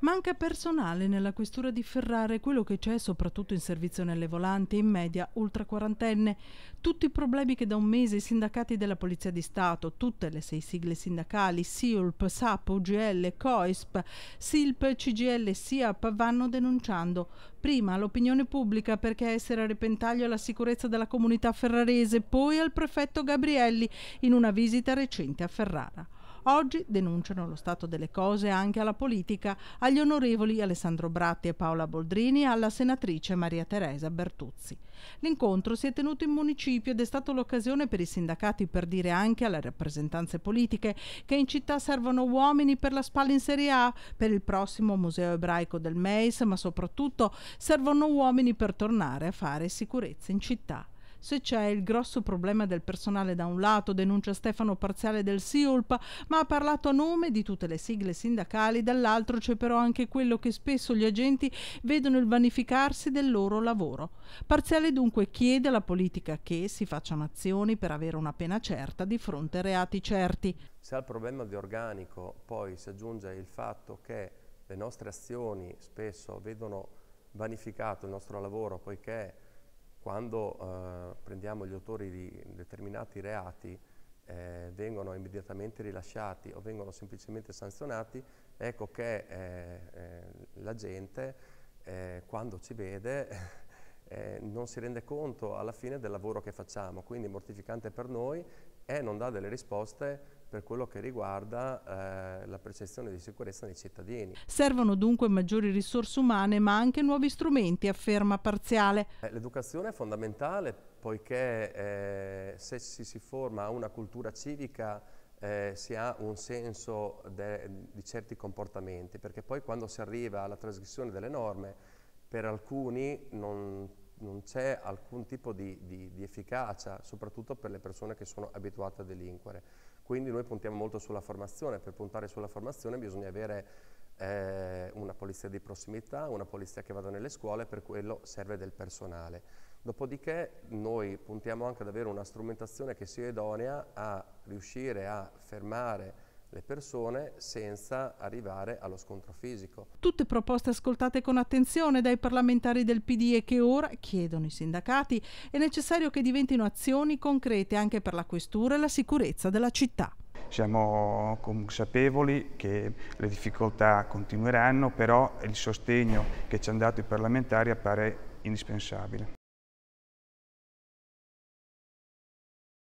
Manca personale nella questura di Ferrara e quello che c'è soprattutto in servizio nelle volanti, in media ultra quarantenne. Tutti i problemi che da un mese i sindacati della Polizia di Stato, tutte le sei sigle sindacali, SIULP, SAP, UGL, COISP, SILP, CGL, SIAP vanno denunciando. Prima all'opinione pubblica perché essere a repentaglio la sicurezza della comunità ferrarese, poi al prefetto Gabrielli in una visita recente a Ferrara. Oggi denunciano lo stato delle cose anche alla politica, agli onorevoli Alessandro Bratti e Paola Boldrini e alla senatrice Maria Teresa Bertuzzi. L'incontro si è tenuto in municipio ed è stata l'occasione per i sindacati per dire anche alle rappresentanze politiche che in città servono uomini per la spalla in Serie A, per il prossimo Museo Ebraico del MEIS, ma soprattutto servono uomini per tornare a fare sicurezza in città se c'è il grosso problema del personale da un lato, denuncia Stefano Parziale del SIULP, ma ha parlato a nome di tutte le sigle sindacali, dall'altro c'è però anche quello che spesso gli agenti vedono il vanificarsi del loro lavoro. Parziale dunque chiede alla politica che si facciano azioni per avere una pena certa di fronte a reati certi. Se al problema di organico poi si aggiunge il fatto che le nostre azioni spesso vedono vanificato il nostro lavoro poiché quando eh, prendiamo gli autori di determinati reati eh, vengono immediatamente rilasciati o vengono semplicemente sanzionati, ecco che eh, eh la gente eh, quando ci vede eh, non si rende conto alla fine del lavoro che facciamo, quindi mortificante per noi e non dà delle risposte per quello che riguarda eh, la percezione di sicurezza dei cittadini. Servono dunque maggiori risorse umane ma anche nuovi strumenti, afferma Parziale. Eh, l'educazione è fondamentale poiché eh, se si, si forma una cultura civica eh, si ha un senso de, di certi comportamenti, perché poi quando si arriva alla trasgressione delle norme per alcuni non, non c'è alcun tipo di, di, di efficacia, soprattutto per le persone che sono abituate a delinquere. Quindi noi puntiamo molto sulla formazione, per puntare sulla formazione bisogna avere eh, una polizia di prossimità, una polizia che vada nelle scuole, per quello serve del personale. Dopodiché noi puntiamo anche ad avere una strumentazione che sia idonea a riuscire a fermare le persone senza arrivare allo scontro fisico. Tutte proposte ascoltate con attenzione dai parlamentari del PD e che ora, chiedono i sindacati, è necessario che diventino azioni concrete anche per la questura e la sicurezza della città. Siamo consapevoli che le difficoltà continueranno, però il sostegno che ci hanno dato i parlamentari appare indispensabile.